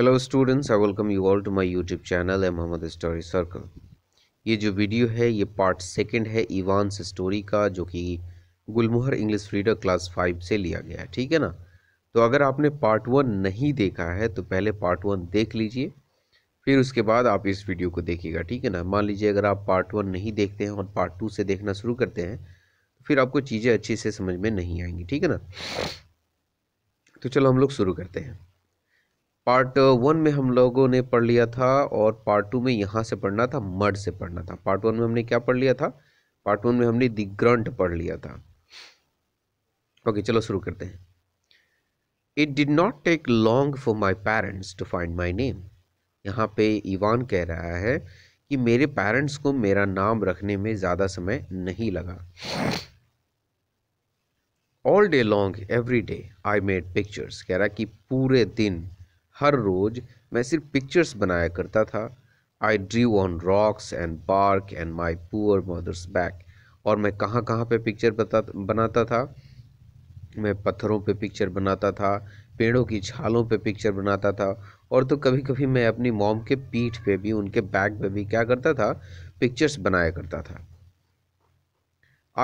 Hello students I welcome you all to my YouTube channel है Mohammad story circle ये जो video है ये पार्ट सेकंड है इवान स्टोरी का जो कि Gulmohar English reader class five से लिया गया है ठीक है ना तो अगर आपने पार्ट वन नहीं देखा है तो पहले पार्ट वन देख लीजिए फिर उसके बाद आप इस वीडियो को देखिएगा ठीक है ना मान लीजिए अगर आप पार्ट वन नहीं देखते हैं और पार्ट टू से देखना शुरू करते हैं तो फिर आपको चीज़ें अच्छे से समझ में नहीं आएंगी ठीक है ना तो चलो हम लोग शुरू करते हैं पार्ट वन uh, में हम लोगों ने पढ़ लिया था और पार्ट टू में यहाँ से पढ़ना था मड से पढ़ना था पार्ट वन में हमने क्या पढ़ लिया था पार्ट वन में हमने दिग्रंट पढ़ लिया था ओके चलो शुरू करते हैं it did not take long for my parents to find my name यहाँ पे ईवान कह रहा है कि मेरे पेरेंट्स को मेरा नाम रखने में ज़्यादा समय नहीं लगा all day long every day I made pictures कह रहा कि पूरे दिन हर रोज़ मैं सिर्फ पिक्चर्स बनाया करता था I drew on rocks and bark and my poor mother's back और मैं कहाँ कहाँ पे पिक्चर बता बनाता था मैं पत्थरों पे पिक्चर बनाता था पेड़ों की छालों पे पिक्चर बनाता था और तो कभी कभी मैं अपनी मॉम के पीठ पे भी उनके बैक पे भी क्या करता था पिक्चर्स बनाया करता था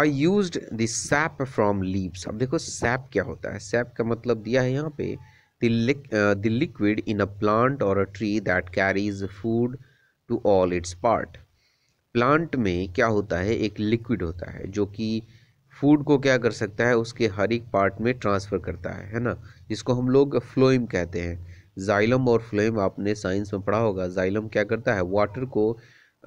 I use the sap from leaves अब देखो सैप क्या होता है सैप का मतलब दिया है यहाँ पे the, li uh, the liquid in a plant or a tree that carries food to all its part plant में क्या होता है एक लिक्विड होता है जो कि फूड को क्या कर सकता है उसके हर एक पार्ट में ट्रांसफ़र करता है है ना जिसको हम लोग फ्लोइम कहते हैं जाइलम और फ्लोइम आपने साइंस में पढ़ा होगा जाइलम क्या करता है वाटर को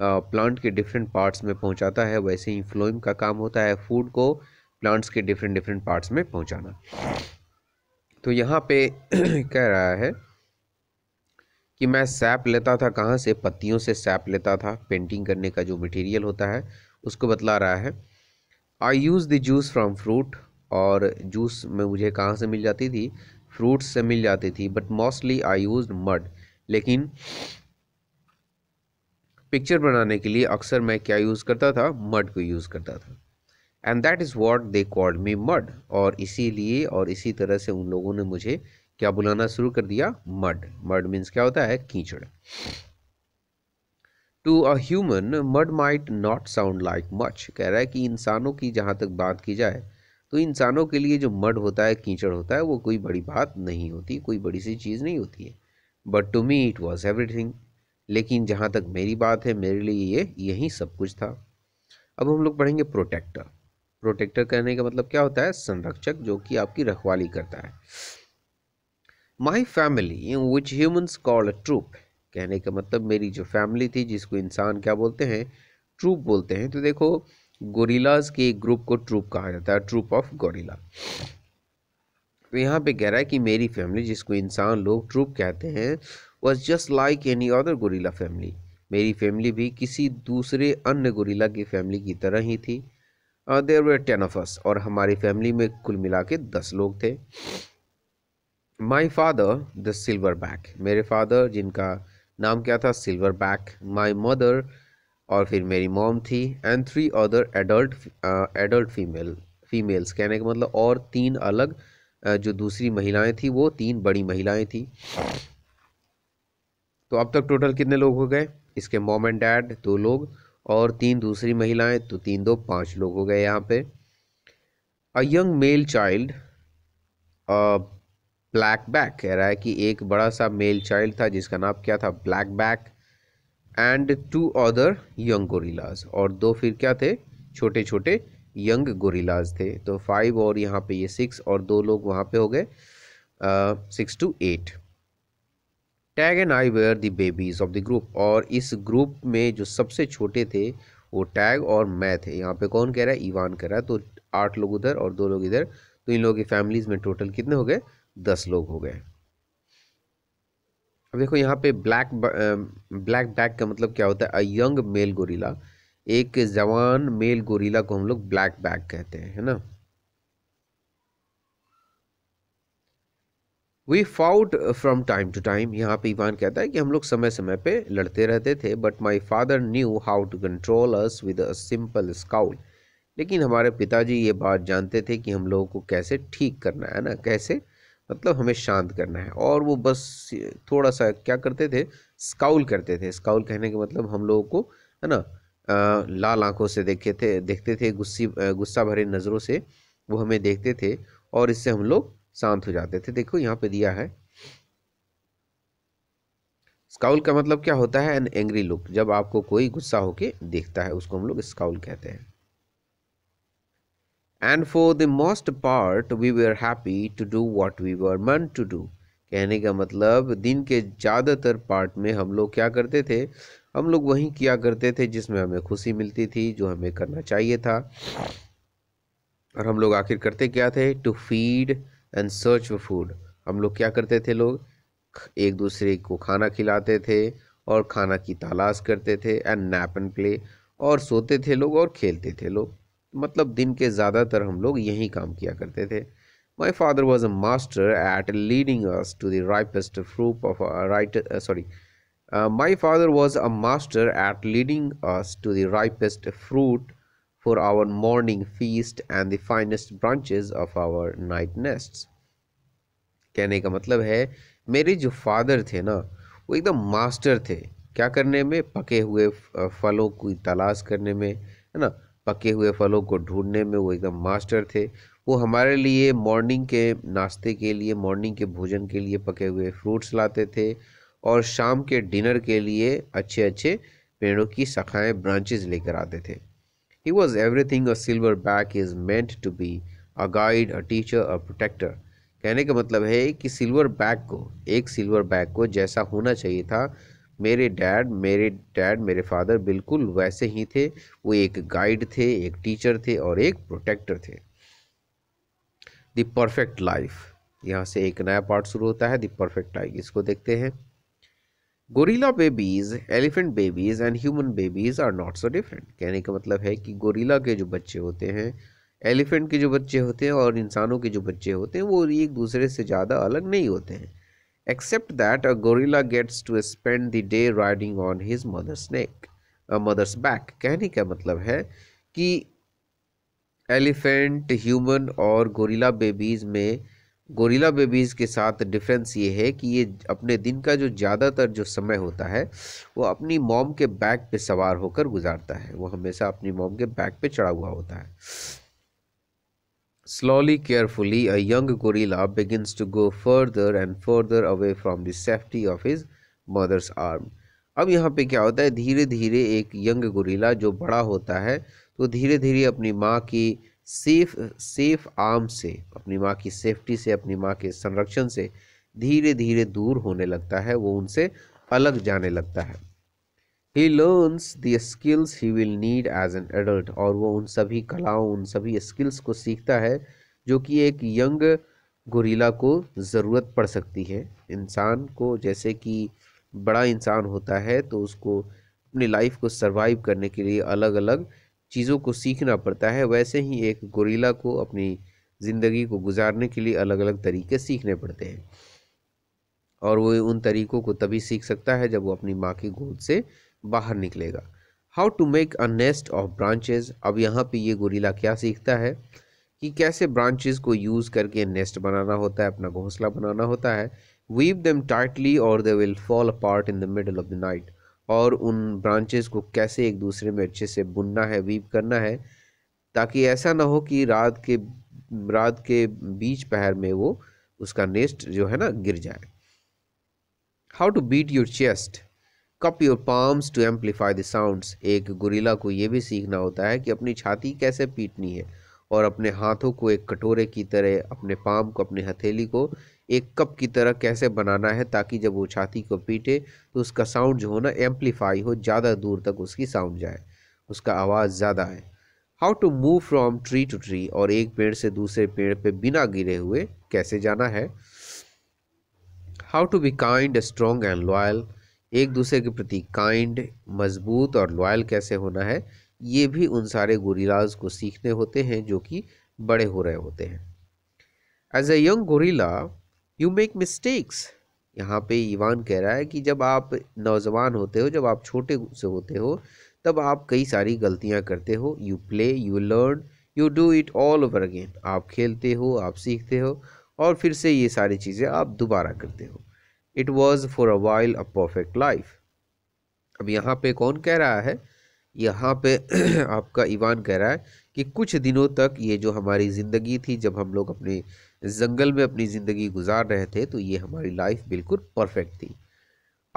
प्लांट uh, के डिफरेंट पार्ट्स में पहुंचाता है वैसे ही फ्लोइम का काम होता है फूड को प्लांट्स के डिफरेंट डिफरेंट पार्ट्स में पहुंचाना तो यहाँ पे कह रहा है कि मैं सैप लेता था कहाँ से पत्तियों से सैप लेता था पेंटिंग करने का जो मटेरियल होता है उसको बतला रहा है I use the juice from fruit और जूस में मुझे कहाँ से मिल जाती थी फ्रूट्स से मिल जाती थी but mostly I use mud लेकिन पिक्चर बनाने के लिए अक्सर मैं क्या यूज़ करता था मड को यूज़ करता था and that is what they called me mud और इसीलिए और इसी तरह से उन लोगों ने मुझे क्या बुलाना शुरू कर दिया मड मड मीन्स क्या होता है कीचड़ to a human mud might not sound like much कह रहा है कि इंसानों की जहाँ तक बात की जाए तो इंसानों के लिए जो मड होता है कीचड़ होता है वो कोई बड़ी बात नहीं होती कोई बड़ी सी चीज़ नहीं होती है but to me it was everything लेकिन जहाँ तक मेरी बात है मेरे लिए ये यही सब कुछ था अब हम लोग पढ़ेंगे प्रोटेक्टर प्रोटेक्टर कहने का मतलब क्या होता है संरक्षक जो कि आपकी रखवाली करता है my family which humans call troop कहने का मतलब मेरी जो फैमिली थी जिसको इंसान क्या बोलते हैं ट्रूप बोलते हैं तो देखो गोरीलाज के एक ग्रुप को ट्रूप कहा जाता है ट्रूप ऑफ गोरीला तो यहाँ पे कह रहा है कि मेरी फैमिली जिसको इंसान लोग ट्रूप कहते हैं was just like any other gorilla family मेरी फैमिली भी किसी दूसरे अन्य गोरीला की फैमिली की तरह ही थी देर वे टेन ऑफ अस और हमारी फैमिली में कुल मिला के दस लोग थे my father the silverback मेरे फादर जिनका नाम क्या था सिल्वर बैक माई मदर और फिर मेरी मॉम थी and three other adult adult female females कहने का मतलब और तीन अलग uh, जो दूसरी महिलाएं थी वो तीन बड़ी महिलाएं थी तो अब तक टोटल कितने लोग हो गए इसके मॉम एंड डैड दो लोग और तीन दूसरी महिलाएं तो तीन दो पाँच लोग हो गए यहाँ पे a young male child blackback कह रहा है कि एक बड़ा सा मेल चाइल्ड था जिसका नाम क्या था blackback and two other young gorillas और दो फिर क्या थे छोटे छोटे यंग गोरिलाज थे तो फाइव और यहाँ पे ये सिक्स और दो लोग वहाँ पे हो गए six to eight Tag and I were the babies of the group और इस ग्रुप में जो सबसे छोटे थे वो टैग और मैं थे यहाँ पे कौन कह रहा है ईवान कह रहा है तो आठ लोग उधर और दो लोग इधर तो इन लोगों की फैमिलीज़ में टोटल कितने हो गए दस लोग हो गए अब देखो यहाँ पे ब्लैक ब्लैक बैग का मतलब क्या होता है अ यंग मेल गोरीला एक जवान मेल गोरीला को हम लोग ब्लैक बैग कहते हैं है ना we fought from time to time यहाँ पे ईवान कहता है कि हम लोग समय समय पे लड़ते रहते थे but my father knew how to control us with a simple scowl लेकिन हमारे पिताजी ये बात जानते थे कि हम लोगों को कैसे ठीक करना है ना कैसे मतलब हमें शांत करना है और वो बस थोड़ा सा क्या करते थे स्काउल करते थे स्काउल कहने का मतलब हम लोगों को है ना लाल आंखों से देखे थे देखते थे गुस्सी गुस्सा भरे नज़रों से वो हमें देखते थे और इससे हम लोग शांत हो जाते थे देखो यहाँ पे दिया है स्काउल का मतलब क्या होता है एन एंग्री लुक जब आपको कोई गुस्सा होके देखता है उसको हम लोग स्काउल कहते हैं and for the most part we were happy to do what we were meant to do कहने का मतलब दिन के ज़्यादातर पार्ट में हम लोग क्या करते थे हम लोग वही किया करते थे जिसमें हमें खुशी मिलती थी जो हमें करना चाहिए था और हम लोग आखिर करते क्या थे to feed and search for food हम लोग क्या करते थे लोग एक दूसरे को खाना खिलाते थे और खाना की तलाश करते थे एंड नैप एंड प्ले और सोते थे लोग और खेलते थे लोग मतलब दिन के ज़्यादातर हम लोग यही काम किया करते थे my father was a master at leading us to the ripest fruit of right sorry my father was a master at leading us to the ripest fruit for our morning feast and the finest branches of our night nests कहने का मतलब है मेरे जो father थे ना वो एकदम मास्टर थे क्या करने में पके हुए फलों की तलाश करने में है ना पके हुए फलों को ढूंढने में वो एकदम मास्टर थे वो हमारे लिए मॉर्निंग के नाश्ते के लिए मॉर्निंग के भोजन के लिए पके हुए फ्रूट्स लाते थे और शाम के डिनर के लिए अच्छे अच्छे पेड़ों की शाखाएँ ब्रांचेज लेकर आते थे He was everything a back is meant to be, a guide, a teacher, a protector. कहने का मतलब है कि सिल्वर बैग को एक सिल्वर बैग को जैसा होना चाहिए था मेरे डैड मेरे डैड मेरे फादर बिल्कुल वैसे ही थे वो एक गाइड थे एक टीचर थे और एक प्रोटेक्टर थे द परफेक्ट लाइफ यहाँ से एक नया पार्ट शुरू होता है द परफेक्ट लाइफ इसको देखते हैं gorilla babies elephant babies and human babies are not so different कहने का मतलब है कि गोरीला के जो बच्चे होते हैं एलिफेंट के जो बच्चे होते हैं और इंसानों के जो बच्चे होते हैं वो एक दूसरे से ज़्यादा अलग नहीं होते हैं except that a gorilla gets to spend the day riding on his mother snack mother's back कहने का मतलब है कि एलिफेंट ह्यूमन और गोरीला बेबीज़ में गोरीला बेबीज़ के साथ डिफरेंस ये है कि ये अपने दिन का जो ज़्यादातर जो समय होता है वो अपनी मॉम के बैक पे सवार होकर गुजारता है वो हमेशा अपनी मॉम के बैक पे चढ़ा हुआ होता है slowly carefully a young gorilla begins to go further and further away from the safety of his mother's arm अब यहाँ पे क्या होता है धीरे धीरे एक यंग गोरीला जो बड़ा होता है तो धीरे धीरे अपनी माँ की सेफ सेफ आर्म से अपनी माँ की सेफ्टी से अपनी माँ के संरक्षण से धीरे धीरे दूर होने लगता है वो उनसे अलग जाने लगता है he learns the skills he will need as an adult और वो उन सभी कलाओं उन सभी स्किल्स को सीखता है जो कि एक यंग गोरीला को ज़रूरत पड़ सकती है इंसान को जैसे कि बड़ा इंसान होता है तो उसको अपनी लाइफ को सर्वाइव करने के लिए अलग अलग चीज़ों को सीखना पड़ता है वैसे ही एक गोरीला को अपनी ज़िंदगी को गुजारने के लिए अलग अलग तरीके सीखने पड़ते हैं और वो उन तरीक़ों को तभी सीख सकता है जब वो अपनी माँ की गोद से बाहर निकलेगा how to make a nest of branches अब यहाँ पे ये गोरीला क्या सीखता है कि कैसे ब्रांचेज को यूज़ करके नेस्ट बनाना होता है अपना घोंसला बनाना होता है वीव देम टाइटली और they will fall apart in the middle of the night और उन ब्रांचेस को कैसे एक दूसरे में अच्छे से बुनना है वीप करना है ताकि ऐसा ना हो कि रात के रात के बीच पहर में वो उसका नेस्ट जो है ना गिर जाए how to beat your chest cup your palms to amplify the sounds एक गुरीला को ये भी सीखना होता है कि अपनी छाती कैसे पीटनी है और अपने हाथों को एक कटोरे की तरह अपने पाम को अपनी हथेली को एक कप की तरह कैसे बनाना है ताकि जब वो छाती को पीटे तो उसका साउंड जो हो ना एम्पलीफाई हो ज़्यादा दूर तक उसकी साउंड जाए उसका आवाज़ ज़्यादा आए how to move from tree to tree और एक पेड़ से दूसरे पेड़ पे बिना गिरे हुए कैसे जाना है how to be kind strong and loyal एक दूसरे के प्रति काइंड मजबूत और लॉयल कैसे होना है ये भी उन सारे गोरीलाज को सीखने होते हैं जो कि बड़े हो रहे होते हैं as a young gorilla you make mistakes यहाँ पे ईवान कह रहा है कि जब आप नौजवान होते हो जब आप छोटे से होते हो तब आप कई सारी गलतियाँ करते हो you play you learn you do it all over again आप खेलते हो आप सीखते हो और फिर से ये सारी चीज़ें आप दोबारा करते हो it was for a while a perfect life अब यहाँ पे कौन कह रहा है यहाँ पे आपका ईवान कह रहा है कि कुछ दिनों तक ये जो हमारी ज़िंदगी थी जब हम लोग अपने जंगल में अपनी ज़िंदगी गुजार रहे थे तो ये हमारी लाइफ बिल्कुल परफेक्ट थी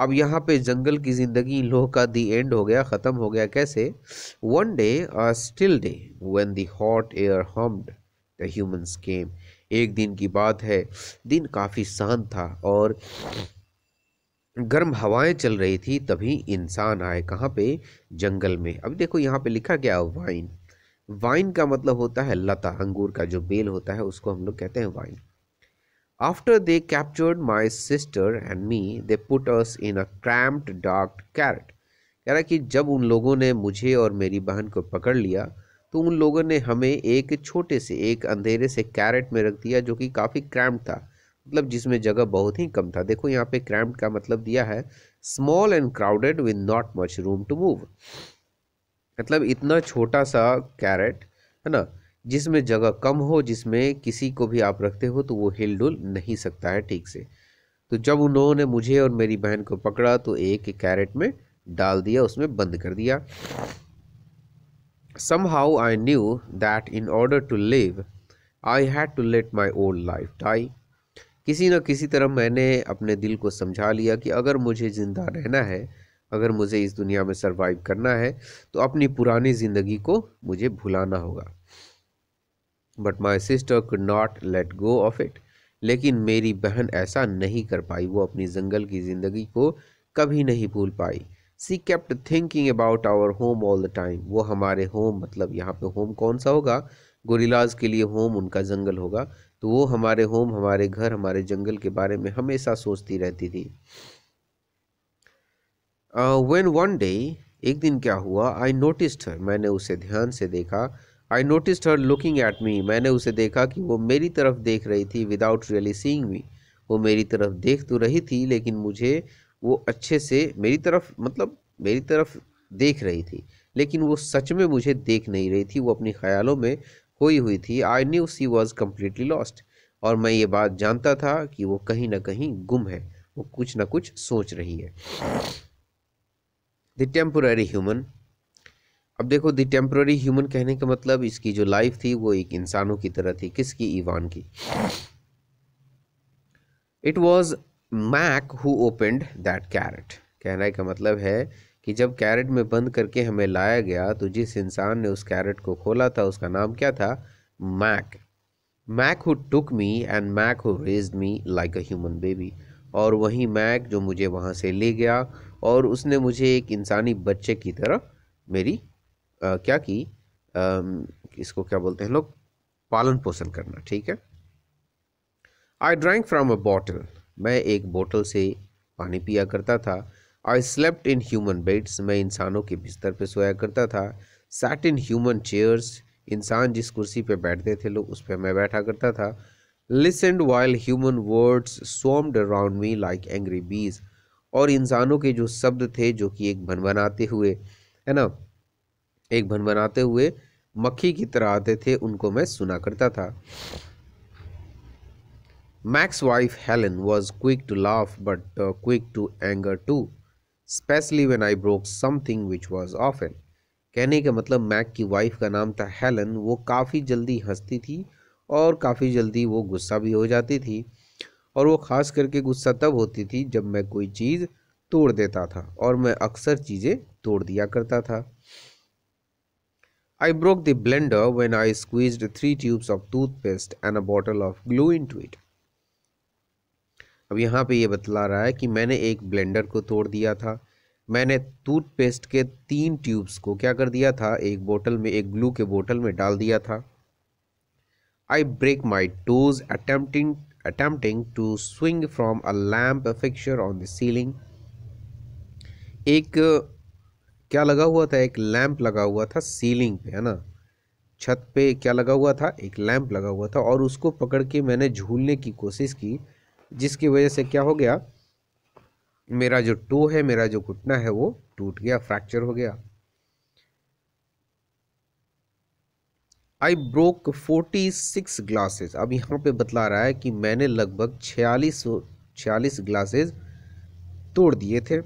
अब यहाँ पे जंगल की ज़िंदगी इन लोगों का दी एंड हो गया ख़त्म हो गया कैसे one day a still day when the hot air hummed the humans came एक दिन की बात है दिन काफ़ी शांत था और गर्म हवाएं चल रही थी तभी इंसान आए कहाँ पे जंगल में अब देखो यहाँ पे लिखा गया वाइन वाइन का मतलब होता है लता अंगूर का जो बेल होता है उसको हम लोग कहते हैं when after they captured my sister and me they put us in a cramped dark crate कह रहा कि जब उन लोगों ने मुझे और मेरी बहन को पकड़ लिया तो उन लोगों ने हमें एक छोटे से एक अंधेरे से कैरेट में रख दिया जो कि काफ़ी क्रैम्प था मतलब जिसमें जगह बहुत ही कम था देखो यहाँ पे क्रैम्प का मतलब दिया है small and crowded with not much room to move मतलब इतना छोटा सा कैरेट है ना जिसमें जगह कम हो जिसमें किसी को भी आप रखते हो तो वो हिल डुल नहीं सकता है ठीक से तो जब उन्होंने मुझे और मेरी बहन को पकड़ा तो एक कैरेट में डाल दिया उसमें बंद कर दिया somehow I knew that in order to live I had to let my old life die किसी न किसी तरह मैंने अपने दिल को समझा लिया कि अगर मुझे ज़िंदा रहना है अगर मुझे इस दुनिया में सरवाइव करना है तो अपनी पुरानी ज़िंदगी को मुझे भुलाना होगा but my sister could not let go of it लेकिन मेरी बहन ऐसा नहीं कर पाई वो अपनी जंगल की ज़िंदगी को कभी नहीं भूल पाई she kept thinking about our home all the time वो हमारे होम मतलब यहाँ पे होम कौन सा होगा गोरिलाज के लिए होम उनका जंगल होगा तो वो हमारे होम हमारे घर हमारे जंगल के बारे में हमेशा सोचती रहती थी वेन वन डे एक दिन क्या हुआ आई नोटिस्ड हर मैंने उसे ध्यान से देखा I noticed her looking at me मैंने उसे देखा कि वो मेरी तरफ देख रही थी विदाउट रियली सीइंग मी वो मेरी तरफ देख तो रही थी लेकिन मुझे वो अच्छे से मेरी तरफ मतलब मेरी तरफ देख रही थी लेकिन वो सच में मुझे देख नहीं रही थी वो अपने ख्यालों में खोई हुई थी I knew she was completely lost और मैं ये बात जानता था कि वो कहीं ना कहीं गुम है वो कुछ ना कुछ सोच रही है द टेम्पोरेरी ह्यूमन अब देखो द टेम्पोरेरी ह्यूमन कहने का मतलब इसकी जो लाइफ थी वो एक इंसानों की तरह थी किसकी ईवान की it was Mack who opened that crate कहने का मतलब है कि जब कैरेट में बंद करके हमें लाया गया तो जिस इंसान ने उस कैरेट को खोला था उसका नाम क्या था Mack Mack who took me and Mack who raised me like a human baby और वही मैक जो मुझे वहाँ से ले गया और उसने मुझे एक इंसानी बच्चे की तरह मेरी आ, क्या की आ, इसको क्या बोलते हैं लोग पालन पोषण करना ठीक है I drank from a bottle मैं एक बोतल से पानी पिया करता था I slept in human beds मैं इंसानों के बिस्तर पर सोया करता था सैट इन ह्यूमन चेयर्स इंसान जिस कुर्सी पर बैठते थे लोग उस पर मैं बैठा करता था listened while human words swarmed around me like angry bees और इंसानों के जो शब्द थे जो कि एक भन बनाते हुए है ना एक भन बनाते हुए मक्खी की तरह आते थे उनको मैं सुना करता था Mack's wife Helen was quick to laugh but quick to anger too especially when I broke something which was of an कहने का मतलब मैक की वाइफ का नाम था हेलन वो काफ़ी जल्दी हंसती थी और काफ़ी जल्दी वो गुस्सा भी हो जाती थी और वो ख़ास करके गुस्सा तब होती थी जब मैं कोई चीज़ तोड़ देता था और मैं अक्सर चीज़ें तोड़ दिया करता था I broke the blender when I squeezed three tubes of and a bottle of glue into it अब यहाँ पे ये बतला रहा है कि मैंने एक ब्लेंडर को तोड़ दिया था मैंने टूथपेस्ट के तीन ट्यूब्स को क्या कर दिया था एक बोतल में एक ग्लू के बोतल में डाल दिया था I break my toes attempting attempting to swing from a lamp fixture on the ceiling एक क्या लगा हुआ था एक लैंप लगा हुआ था सीलिंग पे है ना छत पे क्या लगा हुआ था एक लैंप लगा हुआ था और उसको पकड़ के मैंने झूलने की कोशिश की जिसकी वजह से क्या हो गया मेरा जो टो है मेरा जो घुटना है वो टूट गया फ्रैक्चर हो गया I broke forty six glasses अब यहाँ पे बतला रहा है कि मैंने लगभग छियालीस छियालीस ग्लासेज तोड़ दिए थे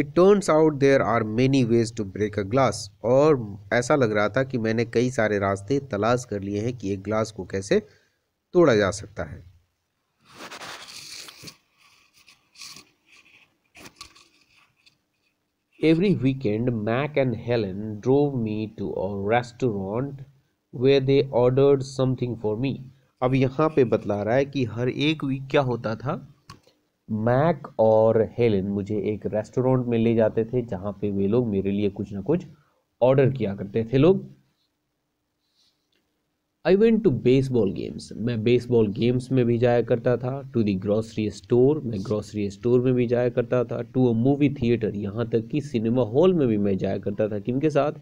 it turns out there are many ways to break a glass और ऐसा लग रहा था कि मैंने कई सारे रास्ते तलाश कर लिए हैं कि एक ग्लास को कैसे तोड़ा जा सकता है Every weekend, Mac and Helen drove me to a restaurant where they ordered something for me. अब यहाँ पे बतला रहा है कि हर एक वीक क्या होता था मैक और हेलेन मुझे एक रेस्टोरेंट में ले जाते थे जहाँ पे वे लोग मेरे लिए कुछ ना कुछ ऑर्डर किया करते थे लोग I went to baseball games मैं बेसबॉल गेम्स में भी जाया करता था टू दी ग्रॉसरी स्टोर मैं ग्रॉसरी स्टोर में भी जाया करता था टू अ मूवी थिएटर यहाँ तक कि सिनेमा हॉल में भी मैं जाया करता था किन के साथ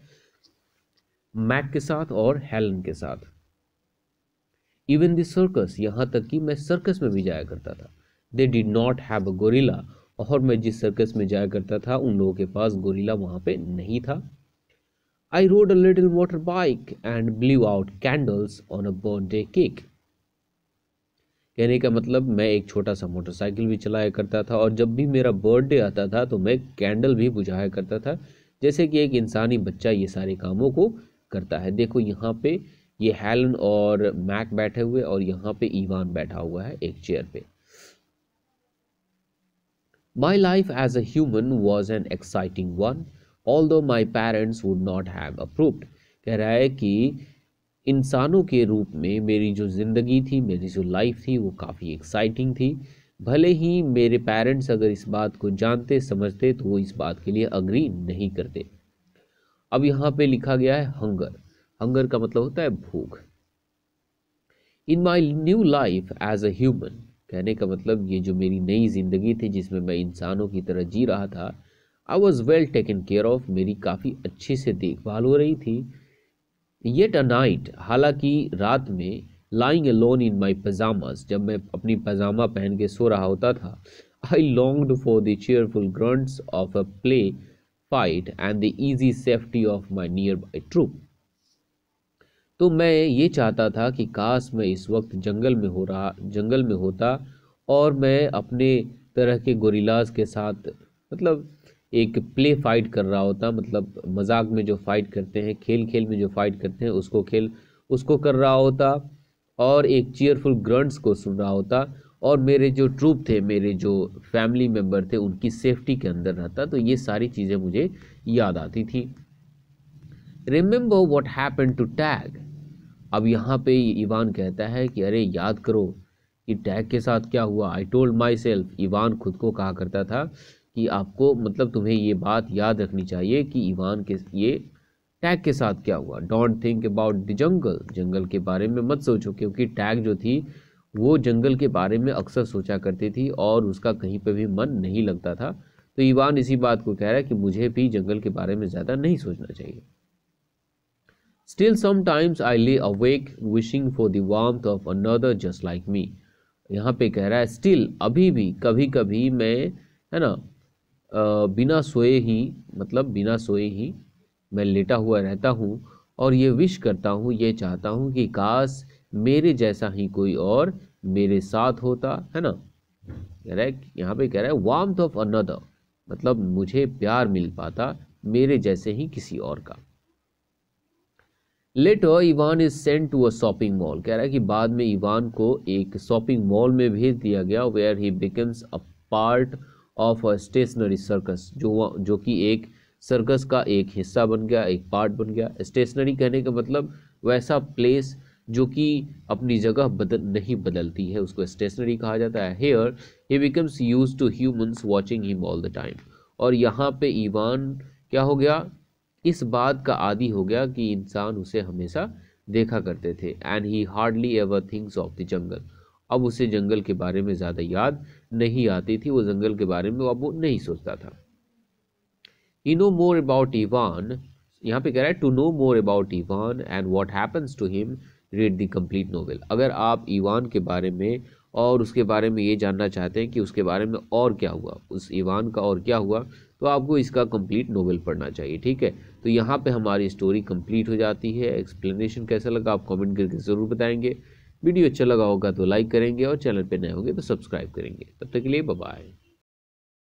मैक के साथ और हेलन के साथ इवन द सर्कस यहाँ तक कि मैं सर्कस में भी जाया करता था they did not have a gorilla और मैं जिस सर्कस में जाया करता था उन लोगों के पास गोरिला वहाँ पे नहीं था I rode a little water bike and blew out candles on a birthday cake. कहने का मतलब मैं एक छोटा सा मोटरसाइकिल भी चलाया करता था और जब भी मेरा बर्थडे आता था तो मैं कैंडल भी बुझाया करता था जैसे कि एक इंसानी बच्चा ये सारे कामों को करता है देखो यहाँ पे ये हेलन और मैक बैठे हुए और यहाँ पे ईवान बैठा हुआ है एक चेयर पे my life as a human was an exciting one although my parents would not have approved कह रहा है कि इंसानों के रूप में मेरी जो ज़िंदगी थी मेरी जो लाइफ थी वो काफ़ी एक्साइटिंग थी भले ही मेरे पेरेंट्स अगर इस बात को जानते समझते तो वो इस बात के लिए अग्री नहीं करते अब यहाँ पे लिखा गया है हंगर हंगर का मतलब होता है भूख in my new life as a human कहने का मतलब ये जो मेरी नई ज़िंदगी थी जिसमें मैं इंसानों की तरह जी रहा था I was well taken care of मेरी काफ़ी अच्छे से देखभाल हो रही थी येट अ नाइट हालांकि रात में lying lone in my pyjamas जब मैं अपनी पजामा पहन के सो रहा होता था I longed for the cheerful grunts of a play fight and the easy safety of my nearby troop तो मैं ये चाहता था कि काश मैं इस वक्त जंगल में हो रहा जंगल में होता और मैं अपने तरह के गोरीलाज के साथ मतलब एक प्ले फाइट कर रहा होता मतलब मजाक में जो फाइट करते हैं खेल खेल में जो फाइट करते हैं उसको खेल उसको कर रहा होता और एक चेयरफुल ग्रंट्स को सुन रहा होता और मेरे जो ट्रूप थे मेरे जो फैमिली मेम्बर थे उनकी सेफ्टी के अंदर रहता तो ये सारी चीज़ें मुझे याद आती थी remember what happen to Tag अब यहाँ पे इवान कहता है कि अरे याद करो कि टैग के साथ क्या हुआ I told myself Ivan खुद को कहा करता था कि आपको मतलब तुम्हें ये बात याद रखनी चाहिए कि ईवान के ये टैग के साथ क्या हुआ don't think about the jungle जंगल के बारे में मत सोचो क्योंकि टैग जो थी वो जंगल के बारे में अक्सर सोचा करती थी और उसका कहीं पर भी मन नहीं लगता था तो ईवान इसी बात को कह रहा है कि मुझे भी जंगल के बारे में ज़्यादा नहीं सोचना चाहिए still sometimes I lay awake wishing for the warm of another just like me यहाँ पे कह रहा है स्टिल अभी भी कभी कभी मैं है ना बिना सोए ही मतलब बिना सोए ही मैं लेटा हुआ रहता हूँ और ये विश करता हूँ ये चाहता हूँ कि काश मेरे जैसा ही कोई और मेरे साथ होता है ना कह रहा है यहाँ पे कह रहा है वार्म्थ ऑफ अनदर मतलब मुझे प्यार मिल पाता मेरे जैसे ही किसी और का later Ivan is sent to a shopping mall कह रहा है कि बाद में इवान को एक शॉपिंग मॉल में भेज दिया गया where he becomes a part of a stationary circus जो जो कि एक सर्कस का एक हिस्सा बन गया एक पार्ट बन गया स्टेशनरी कहने का मतलब वैसा प्लेस जो कि अपनी जगह बदल नहीं बदलती है उसको स्टेशनरी कहा जाता है here he becomes used to humans watching him all the time और यहाँ पे ईवान क्या हो गया इस बात का आदि हो गया कि इंसान उसे हमेशा देखा करते थे and he hardly ever thinks of the jungle अब उसे जंगल के बारे में ज़्यादा याद नहीं आती थी वो जंगल के बारे में अब वो नहीं सोचता था he know more about Ivan यहाँ पे कह रहा है to know more about Ivan and what happens to him read the complete novel अगर आप ईवान के बारे में और उसके बारे में ये जानना चाहते हैं कि उसके बारे में और क्या हुआ उस ईवान का और क्या हुआ तो आपको इसका कंप्लीट नोवेल पढ़ना चाहिए ठीक है तो यहाँ पे हमारी स्टोरी कंप्लीट हो जाती है एक्सप्लेनेशन कैसा लगा आप कमेंट करके ज़रूर बताएंगे वीडियो अच्छा लगा होगा तो लाइक करेंगे और चैनल पर नए होंगे तो सब्सक्राइब करेंगे तब तक के लिए बाय